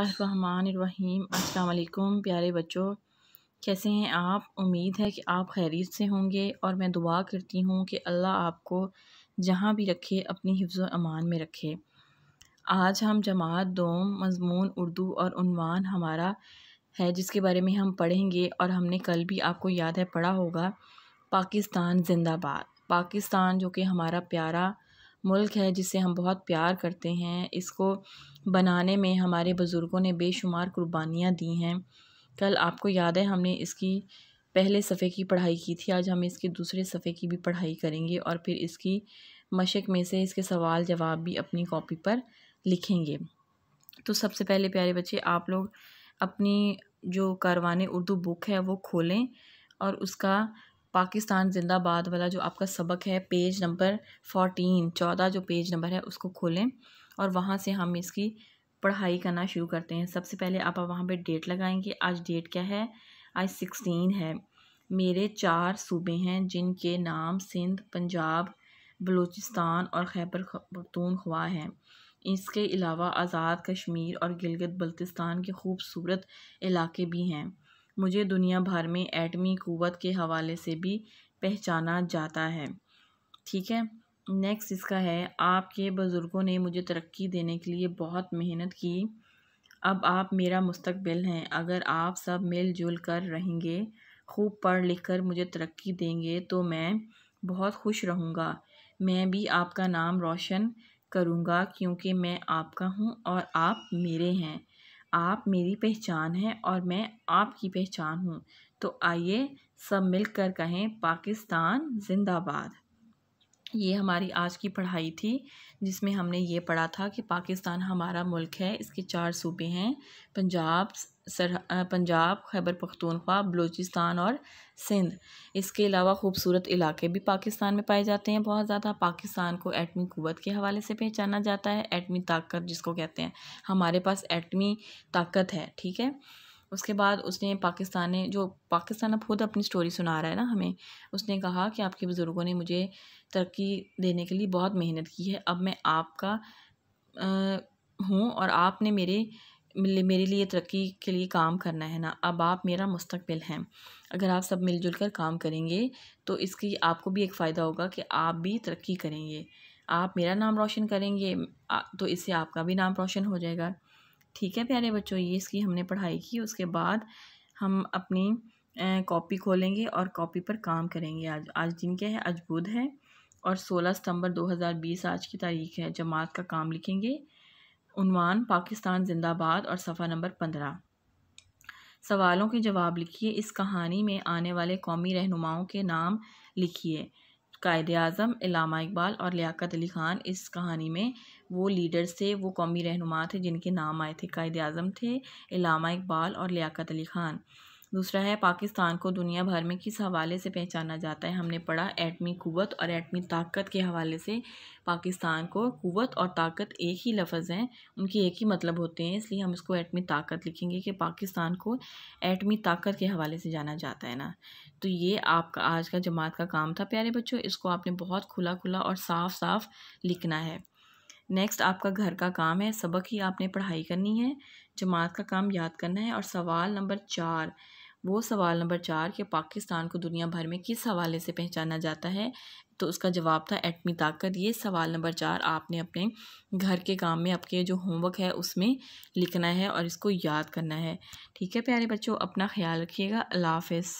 अस्सलाम प्यारे बच्चों कैसे हैं आप उम्मीद है कि आप खैरियत से होंगे और मैं दुआ करती हूँ कि अल्लाह आपको जहाँ भी रखे अपनी हिफ्ज़ अमान में रखे आज हम जमात दोम मजमून उर्दू और उनवान हमारा है जिसके बारे में हम पढ़ेंगे और हमने कल भी आपको याद है पढ़ा होगा पाकिस्तान जिंदाबाद पाकिस्तान जो कि हमारा प्यारा मुल्क है जिसे हम बहुत प्यार करते हैं इसको बनाने में हमारे बुज़ुर्गों ने बेशुमार कुर्बानियाँ दी हैं कल आपको याद है हमने इसकी पहले सफ़े की पढ़ाई की थी आज हम इसके दूसरे सफ़े की भी पढ़ाई करेंगे और फिर इसकी मशक में से इसके सवाल जवाब भी अपनी कॉपी पर लिखेंगे तो सबसे पहले प्यारे बच्चे आप लोग अपनी जो कारवाने उर्दू बुक है वो खोलें और उसका पाकिस्तान ज़िंदाबाद वाला जो आपका सबक है पेज नंबर फोर्टीन चौदह जो पेज नंबर है उसको खोलें और वहाँ से हम इसकी पढ़ाई करना शुरू करते हैं सबसे पहले आप वहाँ पे डेट लगाएंगे आज डेट क्या है आज सिक्सटीन है मेरे चार सूबे हैं जिनके नाम सिंध पंजाब बलूचिस्तान और खैबर पखतूनख्वा हैं इसके अलावा आज़ाद कश्मीर और गिलगित बल्तिस्तान के खूबसूरत इलाके भी हैं मुझे दुनिया भर में एटमी कुवत के हवाले से भी पहचाना जाता है ठीक है नेक्स्ट इसका है आपके बुज़ुर्गों ने मुझे तरक्की देने के लिए बहुत मेहनत की अब आप मेरा मुस्तबिल हैं अगर आप सब मिलजुल कर रहेंगे खूब पढ़ लिख कर मुझे तरक्की देंगे तो मैं बहुत खुश रहूँगा मैं भी आपका नाम रोशन करूँगा क्योंकि मैं आपका हूँ और आप मेरे हैं आप मेरी पहचान हैं और मैं आपकी पहचान हूँ तो आइए सब मिलकर कहें पाकिस्तान जिंदाबाद ये हमारी आज की पढ़ाई थी जिसमें हमने ये पढ़ा था कि पाकिस्तान हमारा मुल्क है इसके चार सूबे हैं पंजाब सर पंजाब खैबर पख्तूनख्वा बलूचिस्तान और सिंध इसके अलावा खूबसूरत इलाके भी पाकिस्तान में पाए जाते हैं बहुत ज़्यादा पाकिस्तान को एटमी कुत के हवाले से पहचाना जाता है एटमी ताकत जिसको कहते हैं हमारे पास एटमी ताकत है ठीक है उसके बाद उसने पाकिस्तान ने जो पाकिस्तान अब खुद अपनी स्टोरी सुना रहा है ना हमें उसने कहा कि आपके बुज़ुर्गों ने मुझे तरक्की देने के लिए बहुत मेहनत की है अब मैं आपका हूँ और आपने मेरे मेरे लिए तरक्की के लिए काम करना है ना अब आप मेरा मुस्तबिल हैं अगर आप सब मिलजुल कर काम करेंगे तो इसकी आपको भी एक फ़ायदा होगा कि आप भी तरक्की करेंगे आप मेरा नाम रोशन करेंगे तो इससे आपका भी नाम रोशन हो जाएगा ठीक है प्यारे बच्चों ये इसकी हमने पढ़ाई की उसके बाद हम अपनी कॉपी खोलेंगे और कॉपी पर काम करेंगे आज आज दिन क्या है अजबुद है और सोलह सितंबर 2020 आज की तारीख है जमात का काम लिखेंगे उनवान पाकिस्तान जिंदाबाद और सफ़ा नंबर पंद्रह सवालों के जवाब लिखिए इस कहानी में आने वाले कौमी रहनुमाओं के नाम लिखिए कायद अजम इलामा इकबाल और लियाकत अली ख़ान इस कहानी में वो लीडर्स थे वो कौमी रहनुमा थे जिनके नाम आए थे कायद अजम थे इलामा इकबाल और लियाकत अली ख़ान दूसरा है पाकिस्तान को दुनिया भर में किस हवाले से पहचाना जाता है हमने पढ़ा एटमी कुत और एटमी ताकत के हवाले से पाकिस्तान को कुत और ताकत एक ही लफ्ज़ हैं उनके एक ही मतलब होते हैं इसलिए हम इसको एटमी ताकत लिखेंगे कि पाकिस्तान को एटमी ताकत के हवाले से जाना जाता है ना तो ये आपका आज का जमात का काम था प्यारे बच्चों इसको आपने बहुत खुला खुला और साफ साफ लिखना है नेक्स्ट आपका घर का काम है सबक ही आपने पढ़ाई करनी है जमात का काम याद करना है और सवाल नंबर चार वो सवाल नंबर चार कि पाकिस्तान को दुनिया भर में किस हवाले से पहचाना जाता है तो उसका जवाब था एटमी ताकत ये सवाल नंबर चार आपने अपने घर के काम में आपके जो होमवर्क है उसमें लिखना है और इसको याद करना है ठीक है प्यारे बच्चों अपना ख्याल रखिएगा अल्लाह हाफिज़